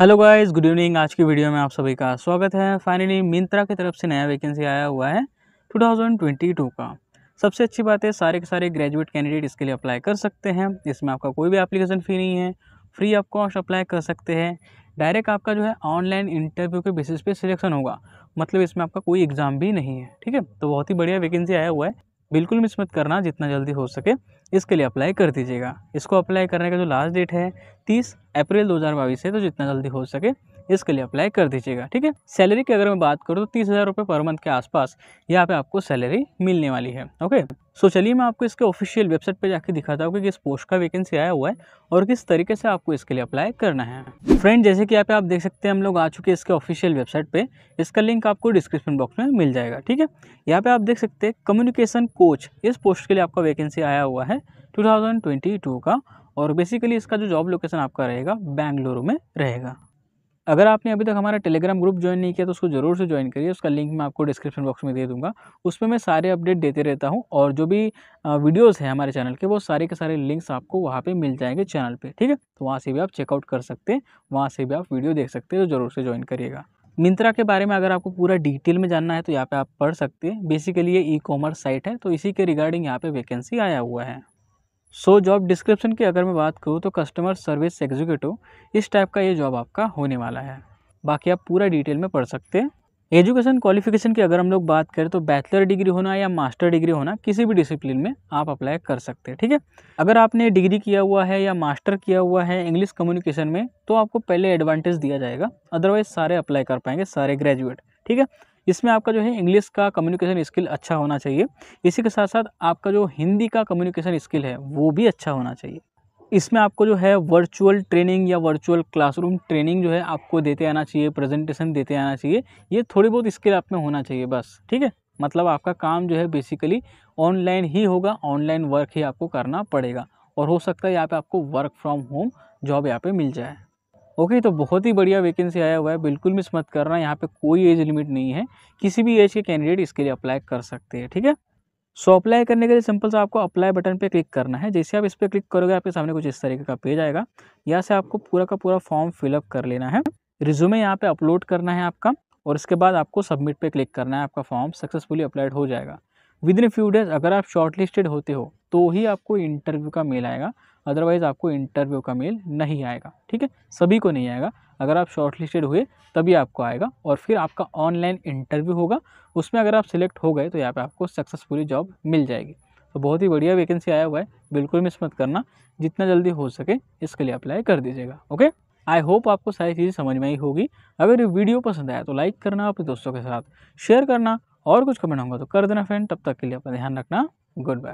hello guys good evening आज की video में आप सभी का स्वागत है फाइनली मिंत्रा की तरफ से नया वैकेंसी आया हुआ है 2022 का सबसे अच्छी बात है सारे के सारे ग्रेजुएट कैंडिडेट इसके लिए अप्लाई कर सकते हैं इसमें आपका कोई भी एप्लीकेशन फ़ी नहीं है फ्री आप कॉस्ट अप्लाई कर सकते हैं डायरेक्ट आपका जो है ऑनलाइन इंटरव्यू के बेसिस पे सिलेक्शन होगा मतलब इसमें आपका कोई एग्ज़ाम भी नहीं है ठीक है तो बहुत ही बढ़िया वैकेंसी आया हुआ है बिल्कुल मिस मत करना जितना जल्दी हो सके इसके लिए अप्लाई कर दीजिएगा इसको अप्लाई करने का जो लास्ट डेट है तीस अप्रैल 2022 है तो जितना जल्दी हो सके इसके लिए अप्लाई कर दीजिएगा ठीक है सैलरी की अगर मैं बात करूँ तो तीस हज़ार रुपये पर मंथ के आसपास यहाँ पे आपको सैलरी मिलने वाली है ओके सो चलिए मैं आपको इसके ऑफिशियल वेबसाइट पे जाके दिखाता हूँ कि किस पोस्ट का वैकेंसी आया हुआ है और किस तरीके से आपको इसके लिए अप्लाई करना है फ्रेंड जैसे कि यहाँ पे आप देख सकते हैं हम लोग आ चुके हैं इसके ऑफिशियल वेबसाइट पर इसका लिंक आपको डिस्क्रिप्शन बॉक्स में मिल जाएगा ठीक है यहाँ पे आप देख सकते हैं कम्युनिकेशन कोच इस पोस्ट के लिए आपका वैकेंसी आया हुआ है 2022 का और बेसिकली इसका जो जॉब लोकेशन आपका रहेगा बेंगलुरु में रहेगा अगर आपने अभी तक हमारा टेलीग्राम ग्रुप ज्वाइन नहीं किया तो उसको ज़रूर से ज्वाइन करिए उसका लिंक मैं आपको डिस्क्रिप्शन बॉक्स में दे दूंगा पर मैं सारे अपडेट देते रहता हूँ और जो भी वीडियोस हैं हमारे चैनल के वो सारे के सारे लिंक्स आपको वहाँ पे मिल जाएंगे चैनल पे ठीक है तो वहाँ से भी आप चेकआउट कर सकते हैं वहाँ से भी आप वीडियो देख सकते हैं तो ज़रूर से ज्वाइन करिएगा मिंत्रा के बारे में अगर आपको पूरा डिटेल में जानना है तो यहाँ पे आप पढ़ सकते हैं बेसिकली ये ई कॉमर्स साइट है तो इसी के रिगार्डिंग यहाँ पे वैकेंसी आया हुआ है सो जॉब डिस्क्रिप्शन की अगर मैं बात करूँ तो कस्टमर सर्विस एग्जीक्यूटिव इस टाइप का ये जॉब आपका होने वाला है बाकी आप पूरा डिटेल में पढ़ सकते हैं एजुकेशन क्वालिफिकेशन की अगर हम लोग बात करें तो बैचलर डिग्री होना या मास्टर डिग्री होना किसी भी डिसिप्लिन में आप अप्लाई कर सकते हैं ठीक है अगर आपने डिग्री किया हुआ है या मास्टर किया हुआ है इंग्लिश कम्युनिकेशन में तो आपको पहले एडवांटेज दिया जाएगा अदरवाइज सारे अप्लाई कर पाएंगे सारे ग्रेजुएट ठीक है इसमें आपका जो है इंग्लिश का कम्युनिकेशन स्किल अच्छा होना चाहिए इसी के साथ साथ आपका जो हिंदी का कम्युनिकेशन स्किल है वो भी अच्छा होना चाहिए इसमें आपको जो है वर्चुअल ट्रेनिंग या वर्चुअल क्लासरूम ट्रेनिंग जो है आपको देते आना चाहिए प्रेजेंटेशन देते आना चाहिए ये थोड़ी बहुत स्किल आप में होना चाहिए बस ठीक है मतलब आपका काम जो है बेसिकली ऑनलाइन ही होगा ऑनलाइन वर्क ही आपको करना पड़ेगा और हो सकता है यहाँ पे आपको वर्क फ्रॉम होम जॉब यहाँ पे मिल जाए ओके तो बहुत ही बढ़िया वैकेंसी आया हुआ है बिल्कुल मिस मत करना यहाँ पे कोई एज लिमिट नहीं है किसी भी एज के कैंडिडेट इसके लिए अप्लाई कर सकते हैं ठीक है सो so, अप्लाई करने के लिए सिंपल सा आपको अप्लाई बटन पे क्लिक करना है जैसे आप इस पर क्लिक करोगे आपके सामने कुछ इस तरीके का पेज आएगा यहाँ से आपको पूरा का पूरा फॉर्म फिलअप कर लेना है रिज्यूमे यहाँ पे अपलोड करना है आपका और इसके बाद आपको सबमिट पे क्लिक करना है आपका फॉर्म सक्सेसफुली अप्लाइड हो जाएगा विद इन फ्यू डेज अगर आप शॉर्टलिस्टेड होते हो तो ही आपको इंटरव्यू का मेल आएगा अदरवाइज़ आपको इंटरव्यू का मेल नहीं आएगा ठीक है सभी को नहीं आएगा अगर आप शॉर्टलिस्टेड हुए तभी आपको आएगा और फिर आपका ऑनलाइन इंटरव्यू होगा उसमें अगर आप सिलेक्ट हो गए तो यहाँ पे आपको सक्सेसफुली जॉब मिल जाएगी तो बहुत ही बढ़िया वैकेंसी आया हुआ है बिल्कुल मिस मत करना जितना जल्दी हो सके इसके लिए अप्लाई कर दीजिएगा ओके आई होप आपको सारी चीज़ें समझ में आई होगी अगर ये वीडियो पसंद आया तो लाइक करना अपने दोस्तों के साथ शेयर करना और कुछ कमेंट होगा तो कर देना फ्रेंड तब तक के लिए अपना ध्यान रखना गुड बाय